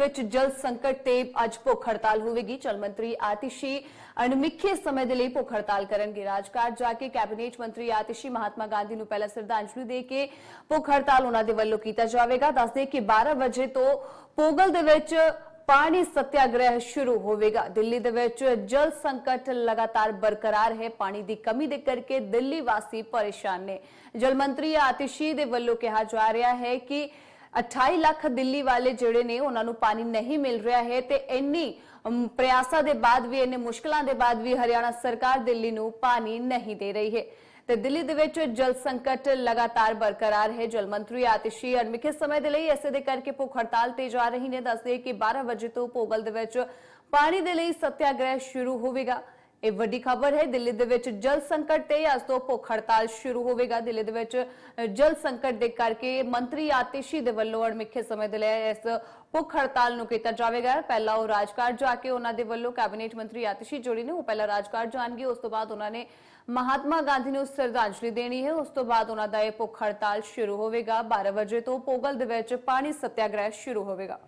ਵਿੱਚ ਜਲ ਸੰਕਟ ਤੇ ਅੱਜ ਭੁੱਖ ਹੜਤਾਲ ਹੋਵੇਗੀ ਜਲ ਮੰਤਰੀ ਆਤਿਸ਼ੀ ਅਣਮਿੱਥੇ ਸਮੇਂ ਦੇ ਲਈ ਭੁੱਖ ਹੜਤਾਲ ਕਰਨਗੇ ਰਾਜਕਾਟ ਜਾ ਕੇ ਕੈਬਨਿਟ ਮੰਤਰੀ ਆਤਿਸ਼ੀ ਮਹਾਤਮਾ ਗਾਂਧੀ ਨੂੰ ਪਹਿਲਾ ਸ਼ਰਧਾਂਜਲੀ ਦੇ ਕੇ ਭੁੱਖ ਹੜਤਾਲ ਉਹਨਾਂ ਦੇ ਵੱਲੋਂ ਕੀਤਾ ਜਾਵੇਗਾ ਦੱਸਦੇ ਕਿ 12 ਵਜੇ ਤੋਂ ਪੋਗਲ ਦੇ ਵਿੱਚ ਪਾਣੀ ਸਤਿਆਗ੍ਰਹਿ ਸ਼ੁਰੂ ਹੋਵੇਗਾ ਦਿੱਲੀ ਦੇ ਵਿੱਚ ਜਲ ਸੰਕਟ ਲਗਾਤਾਰ ਬਰਕਰਾਰ ਹੈ ਪਾਣੀ ਦੀ ਕਮੀ ਦੇ ਕਰਕੇ ਦਿੱਲੀ ਵਾਸੀ ਪਰੇਸ਼ਾਨ ਨੇ ਜਲ ਮੰਤਰੀ ਆਤਿਸ਼ੀ ਦੇ ਵੱਲੋਂ ਕਿਹਾ ਜਾ ਰਿਹਾ ਹੈ ਕਿ 28 ਲੱਖ ਦਿੱਲੀ ਵਾਲੇ ਜਿਹੜੇ ਨੇ ਉਹਨਾਂ ਨੂੰ ਪਾਣੀ ਨਹੀਂ ਮਿਲ ਰਿਹਾ ਹੈ ਤੇ ਇੰਨੀ ਪ੍ਰਯਾਸਾਂ ਦੇ ਬਾਅਦ ਵੀ ਇੰਨੇ ਮੁਸ਼ਕਲਾਂ ਦੇ ਬਾਅਦ ਵੀ ਹਰਿਆਣਾ ਸਰਕਾਰ ਦਿੱਲੀ ਨੂੰ ਪਾਣੀ ਨਹੀਂ ਦੇ ਰਹੀ ਹੈ ਤੇ ਦਿੱਲੀ ਦੇ ਵਿੱਚ ਜਲ ਸੰਕਟ ਲਗਾਤਾਰ ਬਰਕਰਾਰ ਹੈ ਜਲ ਮੰਤਰੀ ਆਤਿਸ਼ੀ ਅਨਮਿਖੇ ਸਮੇਂ ਦੇ ਲਈ ਐਸੇ ਦੇ ਕਰਕੇ ਭੁੱਖ ਹੜਤਾਲ ਤੇ ਜਾ ਰਹੀ ਨੇ ਦੱਸਦੇ ਕਿ 12 ਵਜੇ ਤੋਂ ਪੋਗਲ ਦੇ ਵਿੱਚ ਪਾਣੀ ਦੇ ਲਈ ਸਤਿਆਗ੍ਰਹਿ ਸ਼ੁਰੂ ਹੋਵੇਗਾ ਇਹ ਵੱਡੀ ਖਬਰ ਹੈ ਦਿੱਲੀ ਦੇ ਵਿੱਚ ਜਲ ਸੰਕਟ ਤੇ ਅੱਜ ਤੋਂ ਭੁੱਖ ਹੜਤਾਲ ਸ਼ੁਰੂ ਹੋਵੇਗਾ ਦਿੱਲੀ ਦੇ ਵਿੱਚ ਜਲ ਸੰਕਟ ਦੇ ਕਰਕੇ ਮੰਤਰੀ ਆਤਿਸ਼ੀ ਦੇ ਵੱਲੋਂ ਅਣਮਿੱਥੇ ਸਮੇਂ ਦੇ ਲਈ ਇਸ ਭੁੱਖ ਹੜਤਾਲ ਨੂੰ ਕੀਤਾ ਜਾਵੇਗਾ ਪਹਿਲਾਂ ਉਹ ਰਾਜਕਾਰ ਜਾ ਕੇ ਉਹਨਾਂ ਦੇ ਵੱਲੋਂ ਕੈਬਨਿਟ ਮੰਤਰੀ ਆਤਿਸ਼ੀ ਜੋੜੀ ਨੇ ਉਹ ਪਹਿਲਾਂ ਰਾਜਕਾਰ ਜਾਣਗੇ ਉਸ ਤੋਂ ਬਾਅਦ ਉਹਨਾਂ ਨੇ ਮਹਾਤਮਾ ਗਾਂਧੀ ਨੂੰ ਸ਼ਰਧਾਂਜਲੀ ਦੇਣੀ ਹੈ ਉਸ ਤੋਂ ਬਾਅਦ ਉਹਨਾਂ ਦਾ ਇਹ ਭੁੱਖ ਹੜਤਾਲ ਸ਼ੁਰੂ ਹੋਵੇਗਾ 12 ਵਜੇ ਤੋਂ ਪੋਗਲ ਦੇ ਵਿੱਚ ਪਾਣੀ ਸਤਿਆਗ੍ਰਹਿ ਸ਼ੁਰੂ ਹੋਵੇਗਾ